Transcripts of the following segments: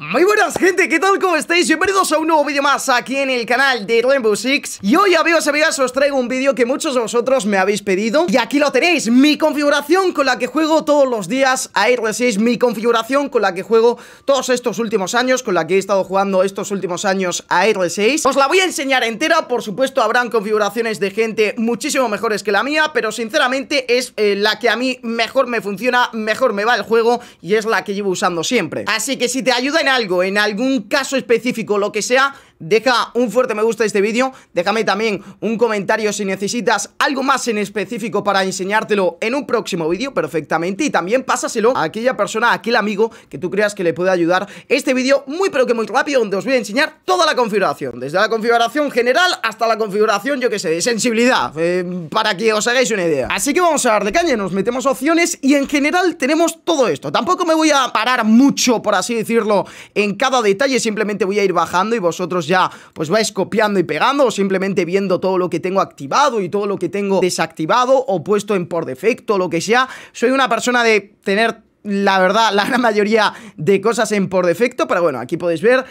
Muy buenas gente, ¿qué tal? ¿Cómo estáis? Bienvenidos a un nuevo vídeo más aquí en el canal de Rainbow Six Y hoy amigos y os traigo un vídeo que muchos de vosotros me habéis pedido Y aquí lo tenéis, mi configuración con la que juego todos los días a R6 Mi configuración con la que juego todos estos últimos años Con la que he estado jugando estos últimos años a R6 Os la voy a enseñar entera, por supuesto habrán configuraciones de gente muchísimo mejores que la mía Pero sinceramente es eh, la que a mí mejor me funciona, mejor me va el juego Y es la que llevo usando siempre Así que si te ayuda algo, en algún caso específico, lo que sea, Deja un fuerte me gusta a este vídeo, déjame también un comentario si necesitas algo más en específico para enseñártelo en un próximo vídeo perfectamente y también pásaselo a aquella persona, a aquel amigo que tú creas que le puede ayudar. Este vídeo muy pero que muy rápido donde os voy a enseñar toda la configuración, desde la configuración general hasta la configuración, yo que sé, de sensibilidad, eh, para que os hagáis una idea. Así que vamos a dar de caña, nos metemos opciones y en general tenemos todo esto. Tampoco me voy a parar mucho, por así decirlo, en cada detalle, simplemente voy a ir bajando y vosotros ya pues vais copiando y pegando o simplemente viendo todo lo que tengo activado y todo lo que tengo desactivado o puesto en por defecto, lo que sea. Soy una persona de tener la verdad, la gran mayoría de cosas en por defecto, pero bueno, aquí podéis ver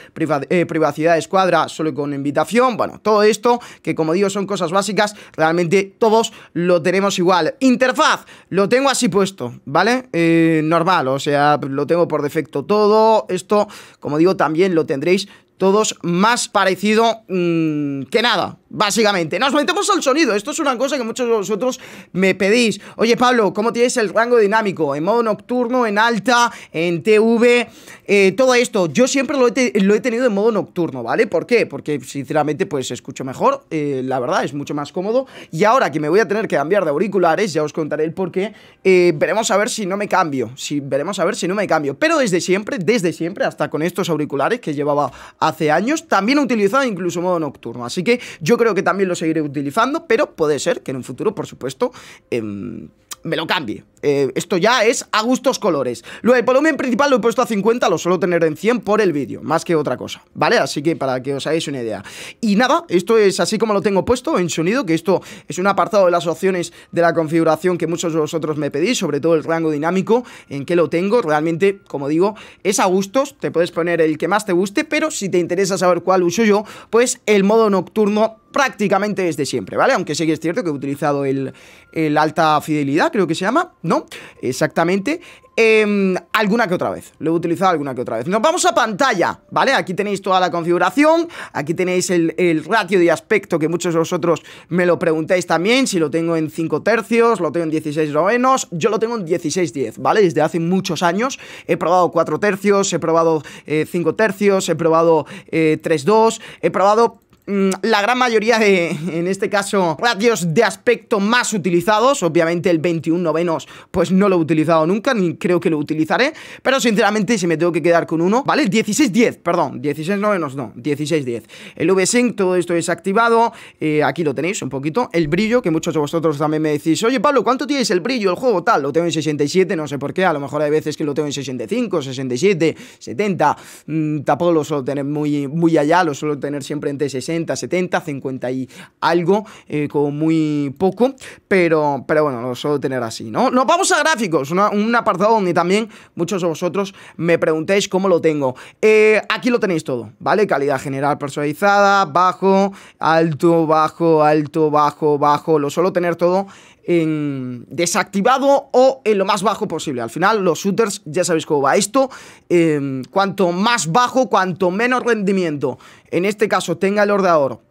eh, privacidad de escuadra solo con invitación, bueno, todo esto que como digo son cosas básicas, realmente todos lo tenemos igual. Interfaz, lo tengo así puesto, ¿vale? Eh, normal, o sea, lo tengo por defecto todo, esto como digo también lo tendréis todos más parecido mm, que nada, básicamente. Nos metemos al sonido, esto es una cosa que muchos de vosotros me pedís. Oye Pablo, ¿cómo tienes el rango dinámico? En modo nocturno, en alta, en TV, eh, todo esto. Yo siempre lo he, tenido en modo nocturno, ¿vale? ¿Por qué? Porque sinceramente pues escucho mejor, eh, la verdad es mucho más cómodo. Y ahora que me voy a tener que cambiar de auriculares, ya os contaré el por qué, eh, veremos a ver si no me cambio, si, veremos a ver si no me cambio. Pero desde siempre, desde siempre, hasta con estos auriculares que llevaba hace hace años, también he utilizado incluso modo nocturno. Así que yo creo que también lo seguiré utilizando, pero puede ser que en un futuro, por supuesto, em, me lo cambie. Eh, esto ya es a gustos colores. Luego, el volumen principal lo he puesto a 50, lo suelo tener en 100 por el vídeo, más que otra cosa, ¿vale? Así que para que os hagáis una idea. Y nada, esto es así como lo tengo puesto en sonido, que esto es un apartado de las opciones de la configuración que muchos de vosotros me pedís, sobre todo el rango dinámico, en que lo tengo. Realmente, como digo, es a gustos, te puedes poner el que más te guste, pero si te interesa saber cuál uso yo, pues el modo nocturno prácticamente desde siempre, ¿vale? Aunque sí que es cierto que he utilizado el, alta fidelidad, creo que se llama, ¿no? Exactamente. Em, alguna que otra vez, lo he utilizado alguna que otra vez Nos vamos a pantalla, ¿vale? Aquí tenéis toda la configuración Aquí tenéis el, ratio de aspecto que muchos de vosotros me lo preguntáis también Si lo tengo en 5 tercios, lo tengo en 16 novenos Yo lo tengo en 16-10, ¿vale? Desde hace muchos años He probado 4 tercios, he probado 5 eh, tercios, he probado 3-2 eh, He probado Mm, la gran mayoría de, en este caso, radios de aspecto más utilizados. Obviamente el 21 novenos, pues no lo he utilizado nunca, ni creo que lo utilizaré. Pero sinceramente, si me tengo que quedar con uno, ¿vale? El 16-10, perdón, 16 novenos no, 16-10. El VSync, todo esto es activado. Eh, aquí lo tenéis un poquito. El brillo, que muchos de vosotros también me decís, oye Pablo, ¿cuánto tienes el brillo, el juego tal? Lo tengo en 67, no sé por qué, a lo mejor hay veces que lo tengo en 65, 67, 70. tampoco lo suelo tener muy, muy allá, lo suelo tener siempre entre 60 70, 50 y algo, eh, como muy poco, pero, pero bueno, lo suelo tener así, ¿no? Nos vamos a gráficos, un apartado donde también muchos de vosotros me preguntéis cómo lo tengo. Eh, aquí lo tenéis todo, ¿vale? Calidad general personalizada, bajo, alto, bajo, alto, bajo, bajo, lo suelo tener todo en desactivado o en lo más bajo posible. Al final, los shooters ya sabéis cómo va esto. Eh, cuanto más bajo, cuanto menos rendimiento. En este caso, tenga el ordenador de oro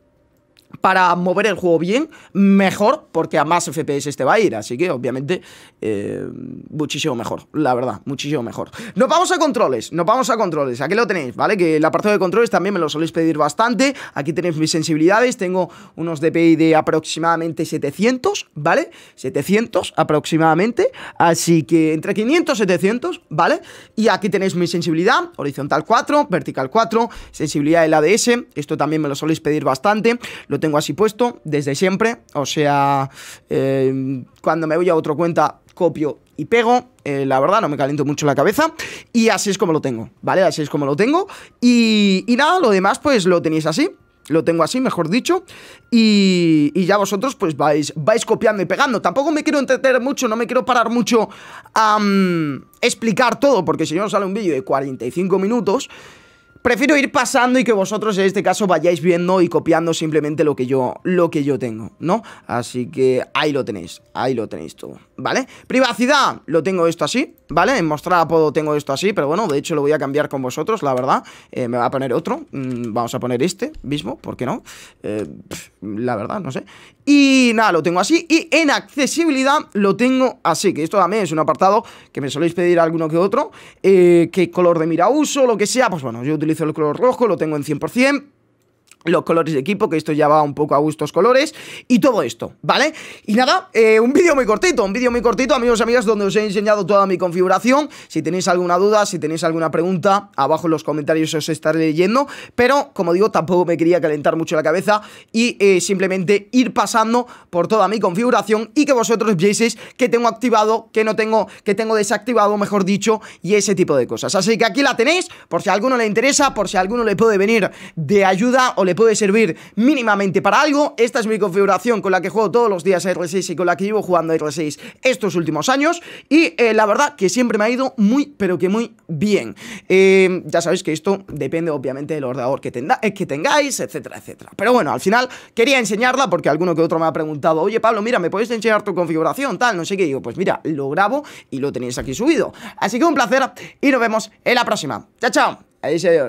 para mover el juego bien, mejor, porque a más FPS este va a ir. Así que, obviamente, eh, muchísimo mejor, la verdad, muchísimo mejor. Nos vamos a controles, nos vamos a controles. Aquí lo tenéis, ¿vale? Que el apartado de controles también me lo soléis pedir bastante. Aquí tenéis mis sensibilidades, tengo unos DPI de aproximadamente 700, ¿vale? 700 aproximadamente, así que entre 500 y 700, ¿vale? Y aquí tenéis mi sensibilidad, horizontal 4, vertical 4, sensibilidad del ADS, esto también me lo soléis pedir bastante. Lo tengo así puesto desde siempre, o sea, eh, cuando me voy a otra cuenta copio y pego, eh, la verdad no me caliento mucho la cabeza y así es como lo tengo, ¿vale? Así es como lo tengo y, nada, lo demás pues lo tenéis así, lo tengo así, mejor dicho, y, ya vosotros pues vais, vais copiando y pegando. Tampoco me quiero entretener mucho, no me quiero parar mucho a mm, explicar todo, porque si no sale un vídeo de 45 minutos, Prefiero ir pasando y que vosotros en este caso vayáis viendo y copiando simplemente lo que yo, lo que yo tengo, ¿no? Así que ahí lo tenéis, ahí lo tenéis todo, ¿vale? Privacidad, lo tengo esto así, ¿vale? En mostrar apodo tengo esto así, pero bueno, de hecho lo voy a cambiar con vosotros, la verdad. Eh, me va a poner otro, mm, vamos a poner este mismo, ¿por qué no? Eh, la verdad, no sé. Y nada, lo tengo así. Y en accesibilidad lo tengo así, que esto también es un apartado que me soléis pedir alguno que otro. Eh, ¿Qué color de mira uso? Lo que sea, pues bueno, yo utilizo el color rojo, lo tengo en 100% los colores de equipo, que esto ya va un poco a gustos colores, y todo esto, ¿vale? Y nada, eh, un vídeo muy cortito, un vídeo muy cortito, amigos y amigas, donde os he enseñado toda mi configuración, si tenéis alguna duda, si tenéis alguna pregunta, abajo en los comentarios os estaré leyendo, pero, como digo, tampoco me quería calentar mucho la cabeza y eh, simplemente ir pasando por toda mi configuración y que vosotros vieseis que tengo activado, que no tengo, que tengo desactivado, mejor dicho, y ese tipo de cosas. Así que aquí la tenéis, por si a alguno le interesa, por si a alguno le puede venir de ayuda o le puede servir mínimamente para algo, esta es mi configuración con la que juego todos los días a R6 y con la que llevo jugando a R6 estos últimos años y eh, la verdad que siempre me ha ido muy, pero que muy bien. Eh, ya sabéis que esto depende obviamente del ordenador que, eh, que tengáis, etcétera, etcétera. Pero bueno, al final quería enseñarla porque alguno que otro me ha preguntado, oye Pablo, mira, ¿me puedes enseñar tu configuración? Tal, no sé qué. digo, pues mira, lo grabo y lo tenéis aquí subido. Así que un placer y nos vemos en la próxima. Chao, chao. Adiós, adiós.